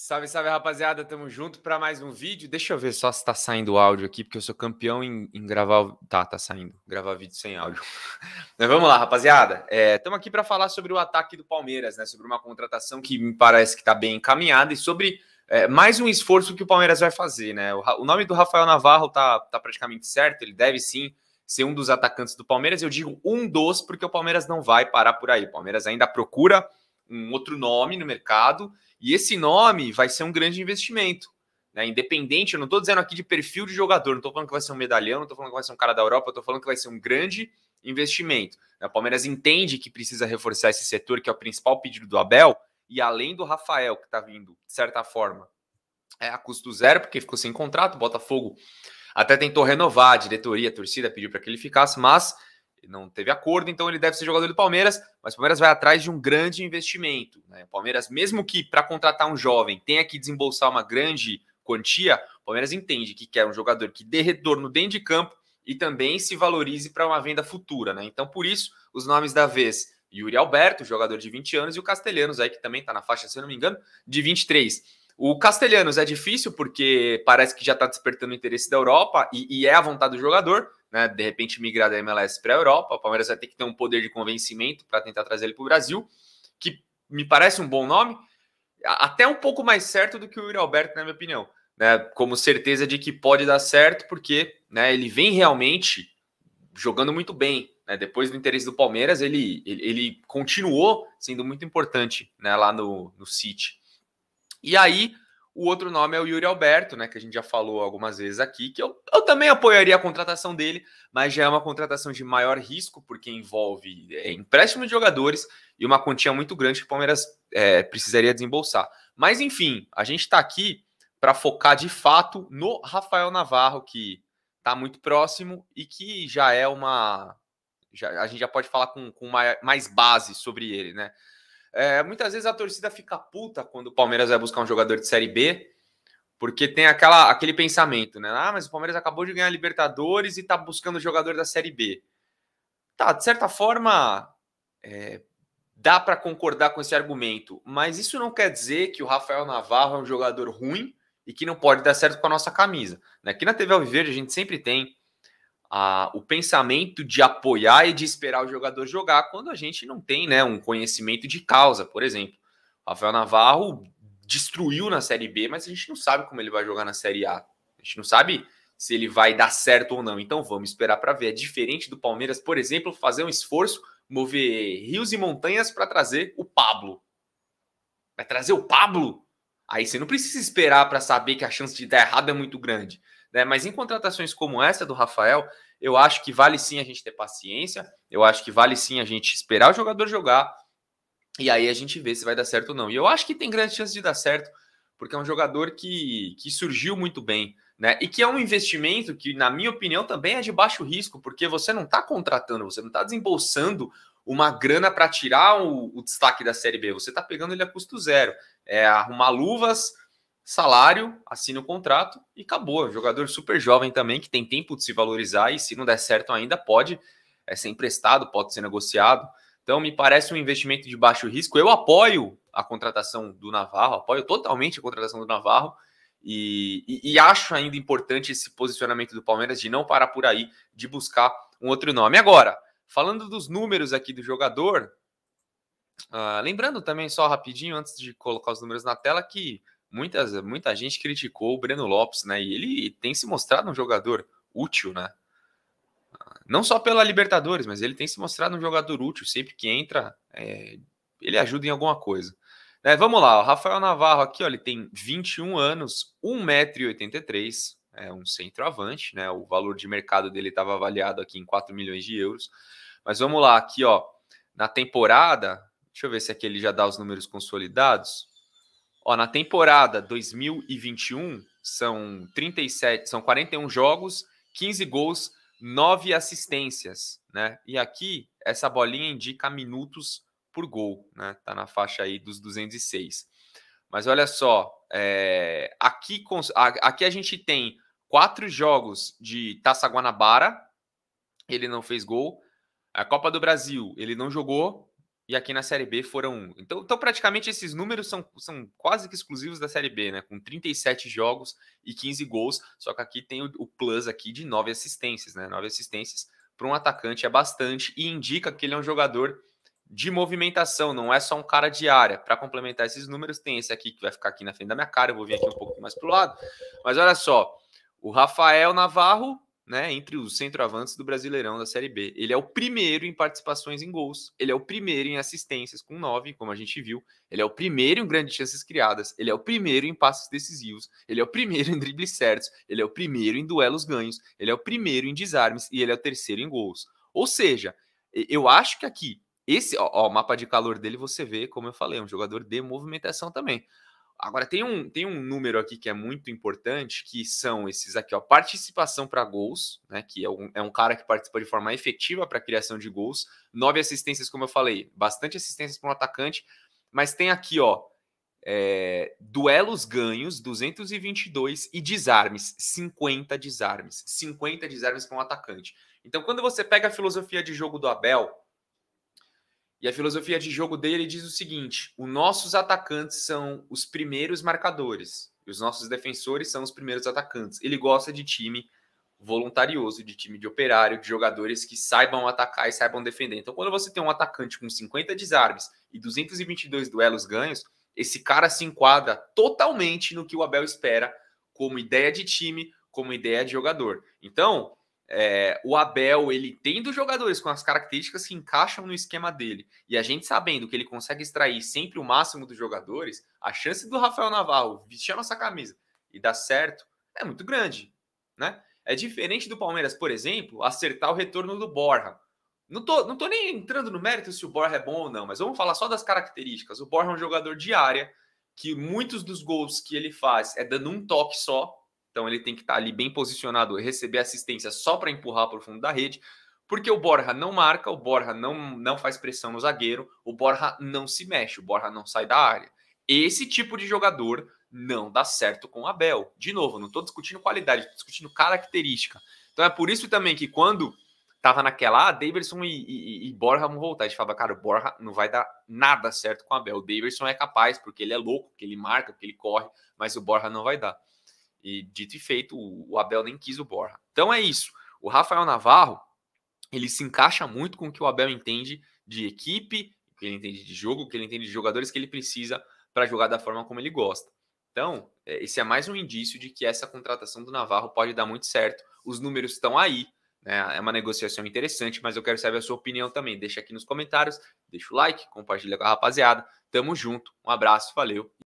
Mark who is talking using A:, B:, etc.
A: Salve, salve, rapaziada. Tamo junto para mais um vídeo. Deixa eu ver só se tá saindo o áudio aqui, porque eu sou campeão em, em gravar. Tá, tá saindo. Gravar vídeo sem áudio. Mas vamos lá, rapaziada. Estamos é, aqui para falar sobre o ataque do Palmeiras, né? Sobre uma contratação que me parece que tá bem encaminhada e sobre é, mais um esforço que o Palmeiras vai fazer, né? O, o, nome do Rafael Navarro tá, tá praticamente certo. Ele deve sim ser um dos atacantes do Palmeiras. Eu digo um dos, porque o Palmeiras não vai parar por aí. O Palmeiras ainda procura um outro nome no mercado, e esse nome vai ser um grande investimento. Né? Independente, eu não estou dizendo aqui de perfil de jogador, não estou falando que vai ser um medalhão, não estou falando que vai ser um cara da Europa, estou falando que vai ser um grande investimento. Né? O Palmeiras entende que precisa reforçar esse setor, que é o principal pedido do Abel, e além do Rafael, que está vindo, de certa forma, é a custo zero, porque ficou sem contrato, Botafogo até tentou renovar, a diretoria, a torcida pediu para que ele ficasse, mas não teve acordo, então ele deve ser jogador do Palmeiras, mas o Palmeiras vai atrás de um grande investimento. Né? O Palmeiras, mesmo que para contratar um jovem tenha que desembolsar uma grande quantia, o Palmeiras entende que quer um jogador que dê retorno dentro de campo e também se valorize para uma venda futura. Né? Então, por isso, os nomes da vez Yuri Alberto, jogador de 20 anos, e o Castelhanos, aí, que também está na faixa, se eu não me engano, de 23. O Castelhanos é difícil porque parece que já está despertando o interesse da Europa e, e, é a vontade do jogador né, de repente migrar da MLS para a Europa. O Palmeiras vai ter que ter um poder de convencimento para tentar trazer ele para o Brasil, que me parece um bom nome, até um pouco mais certo do que o Yuri Alberto, na minha opinião. Né, como certeza de que pode dar certo, porque né, ele vem realmente jogando muito bem. Né? Depois do interesse do Palmeiras, ele, ele, ele continuou sendo muito importante né, lá no, no City. E aí, o outro nome é o Yuri Alberto, né, que a gente já falou algumas vezes aqui, que eu, eu também apoiaria a contratação dele, mas já é uma contratação de maior risco, porque envolve é, empréstimo de jogadores e uma quantia muito grande que o Palmeiras é, precisaria desembolsar. Mas enfim, a gente está aqui para focar de fato no Rafael Navarro, que está muito próximo e que já é uma. Já, a gente já pode falar com, com mais base sobre ele, né? É, muitas vezes a torcida fica puta quando o Palmeiras vai buscar um jogador de Série B, porque tem aquela, aquele pensamento, né? Ah, mas o Palmeiras acabou de ganhar Libertadores e tá buscando jogador da Série B. Tá, de certa forma, é, dá para concordar com esse argumento, mas isso não quer dizer que o Rafael Navarro é um jogador ruim e que não pode dar certo com a nossa camisa. Né? Aqui na TV Alviverde a gente sempre tem a, o pensamento de apoiar e de esperar o jogador jogar quando a gente não tem né, um conhecimento de causa, por exemplo. Rafael Navarro destruiu na Série B, mas a gente não sabe como ele vai jogar na Série A. A gente não sabe se ele vai dar certo ou não. Então vamos esperar para ver. É diferente do Palmeiras, por exemplo, fazer um esforço, mover rios e montanhas para trazer o Pablo. Vai trazer o Pablo? Aí você não precisa esperar para saber que a chance de dar errado é muito grande. Né? Mas em contratações como essa do Rafael, eu acho que vale sim a gente ter paciência, eu acho que vale sim a gente esperar o jogador jogar, e aí a gente vê se vai dar certo ou não. E eu acho que tem grande chance de dar certo, porque é um jogador que, que surgiu muito bem, né? E que é um investimento que, na minha opinião, também é de baixo risco, porque você não está contratando, você não está desembolsando uma grana para tirar o, o, destaque da Série B, você está pegando ele a custo zero. É arrumar luvas, salário, assina o contrato e acabou. Jogador super jovem também, que tem tempo de se valorizar e se não der certo ainda pode é, ser emprestado, pode ser negociado. Então me parece um investimento de baixo risco. Eu apoio a contratação do Navarro, apoio totalmente a contratação do Navarro e, e, e acho ainda importante esse posicionamento do Palmeiras de não parar por aí, de buscar um outro nome. Agora, falando dos números aqui do jogador, Uh, lembrando também, só rapidinho, antes de colocar os números na tela, que muitas, muita gente criticou o Breno Lopes, né? E ele tem se mostrado um jogador útil, né? Não só pela Libertadores, mas ele tem se mostrado um jogador útil. Sempre que entra, é, ele ajuda em alguma coisa. É, vamos lá, o Rafael Navarro aqui, ó, ele tem 21 anos, 1,83m, é um centroavante, né? O valor de mercado dele estava avaliado aqui em 4 milhões de euros. Mas vamos lá, aqui, ó, na temporada, deixa eu ver se aqui ele já dá os números consolidados. Ó, na temporada 2021, são 37, são 41 jogos, 15 gols, 9 assistências, né? E aqui essa bolinha indica minutos por gol, né? Tá na faixa aí dos 206. Mas olha só, é, aqui, aqui a gente tem quatro jogos de Taça Guanabara, ele não fez gol. A Copa do Brasil, ele não jogou e aqui na Série B foram. Então, então praticamente esses números são, são quase que exclusivos da Série B, né? Com 37 jogos e 15 gols. Só que aqui tem o, o plus aqui de 9 assistências, né? 9 assistências para um atacante é bastante e indica que ele é um jogador de movimentação, não é só um cara de área. Para complementar esses números, tem esse aqui que vai ficar aqui na frente da minha cara. Eu vou vir aqui um pouco mais para o lado. Mas olha só, o Rafael Navarro né, entre os centroavantes do Brasileirão da Série B. Ele é o primeiro em participações em gols, ele é o primeiro em assistências com nove, como a gente viu, ele é o primeiro em grandes chances criadas, ele é o primeiro em passes decisivos, ele é o primeiro em dribles certos, ele é o primeiro em duelos ganhos, ele é o primeiro em desarmes e ele é o terceiro em gols. Ou seja, eu acho que aqui esse, ó, ó, o mapa de calor dele você vê, como eu falei, é um jogador de movimentação também. Agora, tem um, tem um número aqui que é muito importante, que são esses aqui, ó, participação para gols, né, que é um, é um cara que participa de forma efetiva para a criação de gols, nove assistências, como eu falei, bastante assistências para um atacante, mas tem aqui, ó, é, duelos ganhos, 222, e desarmes, 50 desarmes, 50 desarmes para um atacante. Então, quando você pega a filosofia de jogo do Abel, e a filosofia de jogo dele diz o seguinte: os nossos atacantes são os primeiros marcadores, e os nossos defensores são os primeiros atacantes. Ele gosta de time voluntarioso, de time de operário, de jogadores que saibam atacar e saibam defender. Então, quando você tem um atacante com 50 desarmes e 222 duelos ganhos, esse cara se enquadra totalmente no que o Abel espera como ideia de time, como ideia de jogador. Então, é, o Abel, ele tendo jogadores com as características que encaixam no esquema dele, e a gente sabendo que ele consegue extrair sempre o máximo dos jogadores, a chance do Rafael Navarro vestir a nossa camisa e dar certo é muito grande, né? É diferente do Palmeiras, por exemplo, acertar o retorno do Borja. Não tô, não tô nem entrando no mérito se o Borja é bom ou não, mas vamos falar só das características. O Borja é um jogador de área, que muitos dos gols que ele faz é dando um toque só, então ele tem que estar ali bem posicionado, receber assistência só para empurrar para o fundo da rede, porque o Borja não marca, o Borja não, não faz pressão no zagueiro, o Borja não se mexe, o Borja não sai da área. Esse tipo de jogador não dá certo com o Abel. De novo, não estou discutindo qualidade, estou discutindo característica. Então é por isso também que quando tava naquela, ah, Davidson e, e, e, Borja vão voltar. A gente falava, cara, o Borja não vai dar nada certo com o Abel. O Davidson é capaz, porque ele é louco, porque ele marca, porque ele corre, mas o Borja não vai dar. E dito e feito, o Abel nem quis o Borja. Então é isso. O Rafael Navarro, ele se encaixa muito com o que o Abel entende de equipe, o que ele entende de jogo, o que ele entende de jogadores que ele precisa para jogar da forma como ele gosta. Então, é, esse é mais um indício de que essa contratação do Navarro pode dar muito certo. Os números estão aí, né? é uma negociação interessante, mas eu quero saber a sua opinião também. Deixa aqui nos comentários, deixa o like, compartilha com a rapaziada. Tamo junto, um abraço, valeu